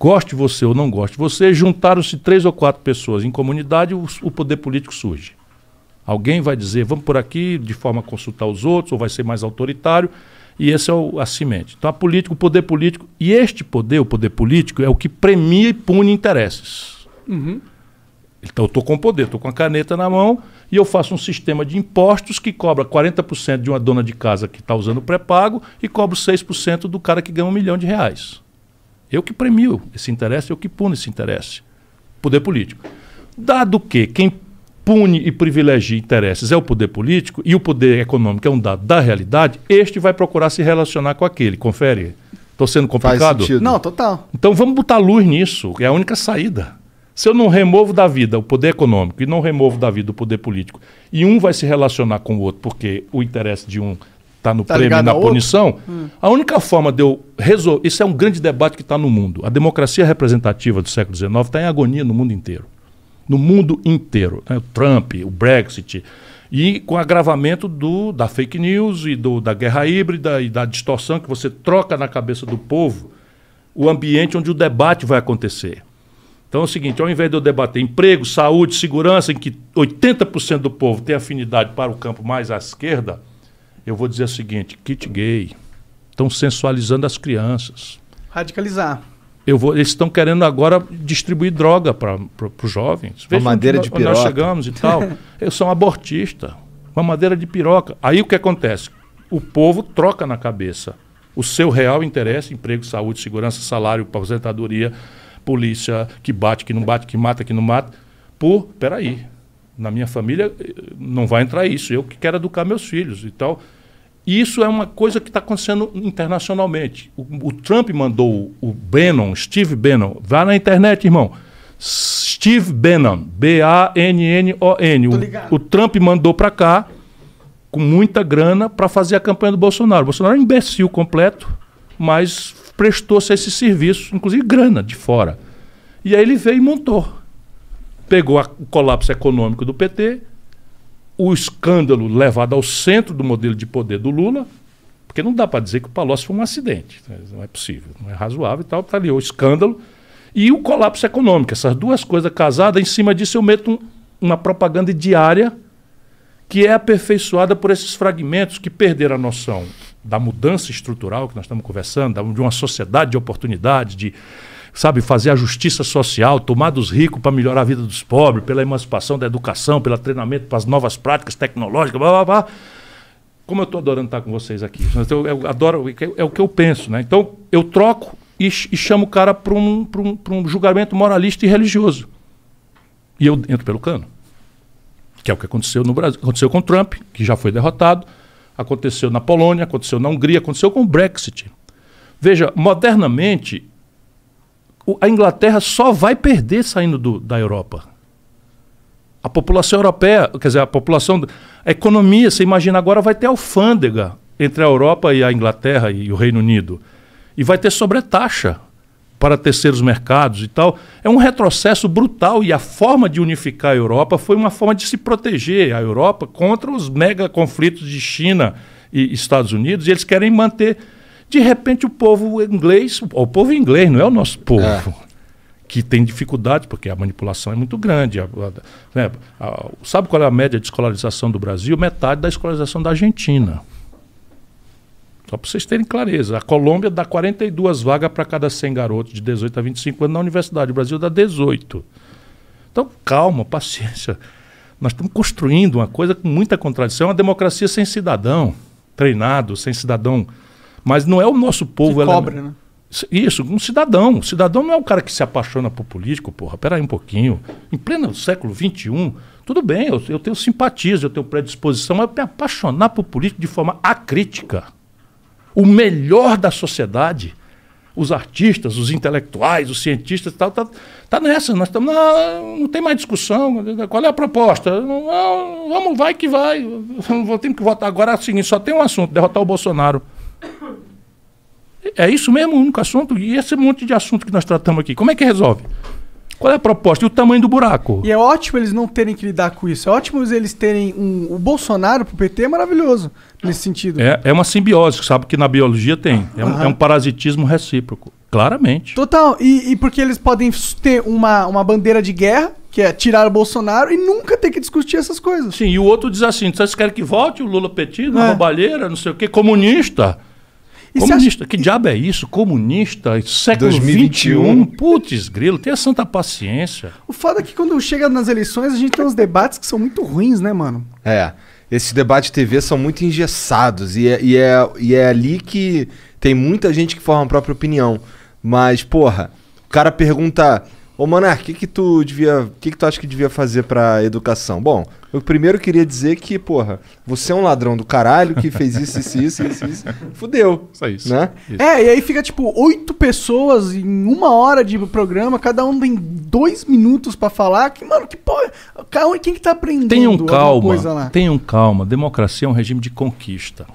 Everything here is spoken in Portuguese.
goste você ou não goste você, juntaram-se três ou quatro pessoas em comunidade, o, o poder político surge. Alguém vai dizer, vamos por aqui, de forma a consultar os outros, ou vai ser mais autoritário, e esse é o a cimente. Então, a política, o poder político, e este poder, o poder político, é o que premia e pune interesses. Uhum. Então, eu estou com poder, estou com a caneta na mão e eu faço um sistema de impostos que cobra 40% de uma dona de casa que está usando o pré-pago e cobro 6% do cara que ganha um milhão de reais. Eu que premio esse interesse, eu que puno esse interesse. Poder político. Dado que quem pune e privilegia interesses é o poder político e o poder econômico é um dado da realidade, este vai procurar se relacionar com aquele. Confere. Estou sendo complicado? Não, total. Então vamos botar luz nisso, é a única saída. Se eu não removo da vida o poder econômico e não removo da vida o poder político, e um vai se relacionar com o outro porque o interesse de um está no tá prêmio e na punição. Hum. A única forma de eu resolver. Isso é um grande debate que está no mundo. A democracia representativa do século XIX está em agonia no mundo inteiro. No mundo inteiro. Né? O Trump, o Brexit. E com o agravamento do, da fake news e do, da guerra híbrida e da distorção que você troca na cabeça do povo o ambiente onde o debate vai acontecer. Então é o seguinte: ao invés de eu debater emprego, saúde, segurança, em que 80% do povo tem afinidade para o campo mais à esquerda, eu vou dizer o seguinte: kit gay. Estão sensualizando as crianças. Radicalizar. Eu vou, eles estão querendo agora distribuir droga para os jovens. Uma madeira de piroca. Quando nós chegamos e tal. eu sou um abortista. Uma madeira de piroca. Aí o que acontece? O povo troca na cabeça o seu real interesse, emprego, saúde, segurança, salário, aposentadoria, polícia, que bate, que não bate, que mata, que não mata, por, peraí, na minha família não vai entrar isso. Eu que quero educar meus filhos Então, isso é uma coisa que está acontecendo internacionalmente. O, o, Trump mandou o Bannon, Steve Bannon, vá na internet, irmão. Steve Bannon, B-A-N-N-O-N. O, o Trump mandou para cá com muita grana para fazer a campanha do Bolsonaro. O Bolsonaro é um imbecil completo, mas prestou-se esse serviço, inclusive grana de fora. E aí ele veio e montou pegou a, o colapso econômico do PT, o escândalo levado ao centro do modelo de poder do Lula, porque não dá para dizer que o Palocci foi um acidente, né? não é possível, não é razoável e tal, está ali o escândalo e o colapso econômico. Essas duas coisas casadas, em cima disso eu meto um, uma propaganda diária que é aperfeiçoada por esses fragmentos que perderam a noção da mudança estrutural que nós estamos conversando, de uma sociedade de oportunidades, de sabe, fazer a justiça social, tomar dos ricos para melhorar a vida dos pobres, pela emancipação da educação, pelo treinamento para as novas práticas tecnológicas, blá blá blá. Como eu estou adorando estar com vocês aqui. Eu, eu adoro, é o que eu penso, né? Então, eu troco e, e chamo o cara para um, um, um julgamento moralista e religioso. E eu entro pelo cano. Que é o que aconteceu no Brasil. Aconteceu com Trump, que já foi derrotado. Aconteceu na Polônia, aconteceu na Hungria, aconteceu com o Brexit. Veja, modernamente, a Inglaterra só vai perder saindo do, da Europa. A população europeia, quer dizer, a população. A economia, você imagina agora, vai ter alfândega entre a Europa e a Inglaterra e o Reino Unido. E vai ter sobretaxa para terceiros mercados e tal. É um retrocesso brutal e a forma de unificar a Europa foi uma forma de se proteger a Europa contra os mega conflitos de China e Estados Unidos. E eles querem manter de repente, o povo inglês, o povo inglês, não é o nosso povo, é. que tem dificuldade, porque a manipulação é muito grande. A, a, né, a, sabe qual é a média de escolarização do Brasil? Metade da escolarização da Argentina. Só para vocês terem clareza. A Colômbia dá 42 vagas para cada 100 garotos de 18 a 25 anos na universidade. O Brasil dá 18. Então, calma, paciência. Nós estamos construindo uma coisa com muita contradição. é Uma democracia sem cidadão treinado, sem cidadão mas não é o nosso povo. Que cobra, ela... né? Isso, um cidadão. O cidadão não é o cara que se apaixona por político, porra. Peraí um pouquinho. Em pleno século XXI, tudo bem, eu, eu tenho simpatias, eu tenho predisposição, mas me apaixonar por político de forma acrítica. O melhor da sociedade, os artistas, os intelectuais, os cientistas tal, tá, tá nessa. Nós estamos. Não, não tem mais discussão. Qual é a proposta? Não, vamos, vai que vai. Vou ter que votar. Agora é o seguinte: só tem um assunto: derrotar o Bolsonaro. É isso mesmo, o único assunto? E esse monte de assunto que nós tratamos aqui, como é que resolve? Qual é a proposta e o tamanho do buraco? E é ótimo eles não terem que lidar com isso. É ótimo eles terem um. O Bolsonaro pro PT é maravilhoso nesse sentido. É, é uma simbiose, sabe que na biologia tem. É, um, é um parasitismo recíproco. Claramente. Total. E, e, porque eles podem ter uma, uma bandeira de guerra, que é tirar o Bolsonaro, e nunca ter que discutir essas coisas. Sim, e o outro diz assim: vocês querem que volte o Lula petista, é. roubalheira, não sei o quê, comunista. E comunista, acha... que diabo é isso? Comunista, século 2021. Putz, grilo, tenha santa paciência. O foda é que quando chega nas eleições, a gente tem uns debates que são muito ruins, né, mano? É. Esses debates de TV são muito engessados. E é, e, é, e é ali que tem muita gente que forma a própria opinião. Mas, porra, o cara pergunta Ô, Monark, o que, que tu devia. que, que tu acha que devia fazer pra educação? Bom, eu primeiro queria dizer que, porra, você é um ladrão do caralho que fez isso, isso, isso, isso, isso. Fudeu. Só isso. Né? Isso. É, e aí fica tipo oito pessoas em uma hora de programa, cada um tem dois minutos para falar. Que, mano, que porra. Quem que tá aprendendo? Tenham calma. Coisa lá? Tenham calma. Democracia é um regime de conquista.